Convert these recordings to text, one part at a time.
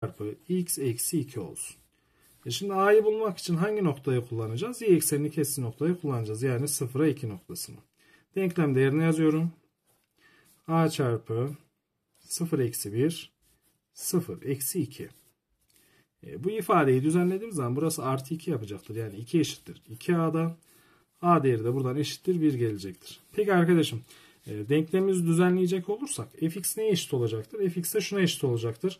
çarpı x eksi 2 olsun. E şimdi a'yı bulmak için hangi noktayı kullanacağız? Y ekseni kestiği noktayı kullanacağız. Yani 0'a 2 noktasını. Denklem değerini yazıyorum. a çarpı 0 eksi 1 0 eksi 2. E, bu ifadeyi düzenlediğimiz zaman burası artı 2 yapacaktır. Yani 2 eşittir. 2a'da a değeri de buradan eşittir 1 gelecektir. Peki arkadaşım e, denklemimizi düzenleyecek olursak fx neye eşit olacaktır? fx de şuna eşit olacaktır.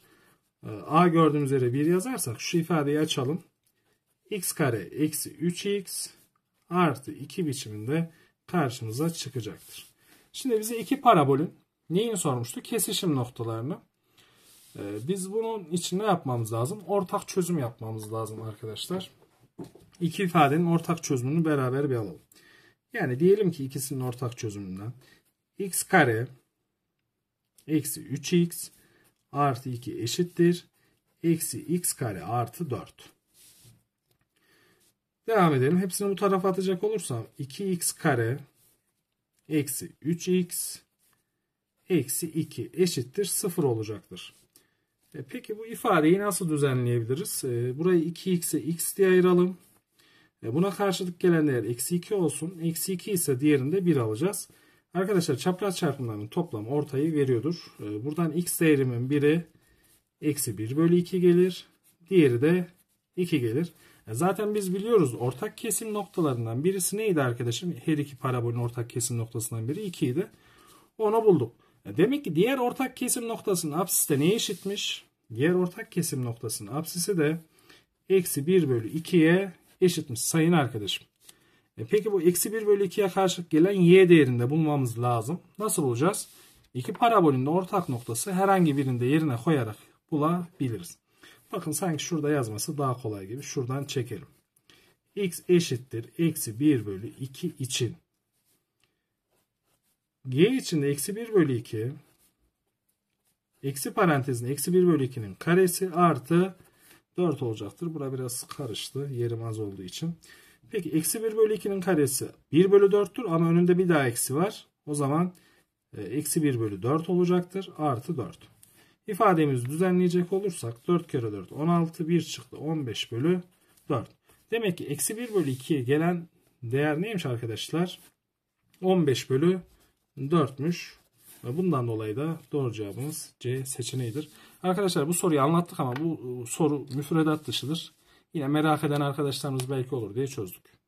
Ee, A gördüğümüz yere 1 yazarsak şu ifadeyi açalım. x kare eksi 3x artı 2 biçiminde karşımıza çıkacaktır. Şimdi bize iki parabolün neyini sormuştu? Kesişim noktalarını. Ee, biz bunun için ne yapmamız lazım? Ortak çözüm yapmamız lazım arkadaşlar. İki ifadenin ortak çözümünü beraber bir alalım. Yani diyelim ki ikisinin ortak çözümünden x kare eksi 3x artı 2 eşittir. Eksi x kare artı 4. Devam edelim. Hepsini bu tarafa atacak olursam 2x kare eksi 3x eksi 2 eşittir 0 olacaktır. E peki bu ifadeyi nasıl düzenleyebiliriz? E, burayı 2x'e x diye ayıralım. E, buna karşılık gelen değer eksi 2 olsun. Eksi 2 ise diğerinde 1 alacağız. Arkadaşlar çapraz çarpımlarının toplamı ortayı veriyordur. Ee, buradan x değerimin biri eksi 1 bölü 2 gelir. Diğeri de 2 gelir. E, zaten biz biliyoruz ortak kesim noktalarından birisi neydi arkadaşım? Her iki parabolün ortak kesim noktasından biri 2 idi. Onu bulduk. E, demek ki diğer ortak kesim noktasının apsisi de neye eşitmiş? Diğer ortak kesim noktasının apsisi de eksi 1 bölü 2'ye eşitmiş sayın arkadaşım. E peki bu eksi 1 bölü 2'ye karşı gelen y değerinde bulmamız lazım. Nasıl bulacağız? İki parabolün ortak noktası herhangi birinde yerine koyarak bulabiliriz. Bakın sanki şurada yazması daha kolay gibi. Şuradan çekelim. x eşittir eksi 1 bölü 2 için. y için de eksi 1 bölü 2 eksi parantezin eksi 1 bölü 2'nin karesi artı 4 olacaktır. Bura biraz karıştı yerim az olduğu için. Peki eksi 1 bölü 2'nin karesi 1 bölü 4'tür ama önünde bir daha eksi var. O zaman e, eksi 1 bölü 4 olacaktır. Artı 4. İfademizi düzenleyecek olursak 4 kere 4 16 1 çıktı 15 bölü 4. Demek ki eksi 1 bölü 2'ye gelen değer neymiş arkadaşlar? 15 bölü 4'müş. Bundan dolayı da doğru cevabımız C seçeneğidir. Arkadaşlar bu soruyu anlattık ama bu e, soru müfredat dışıdır. Yine merak eden arkadaşlarımız belki olur diye çözdük.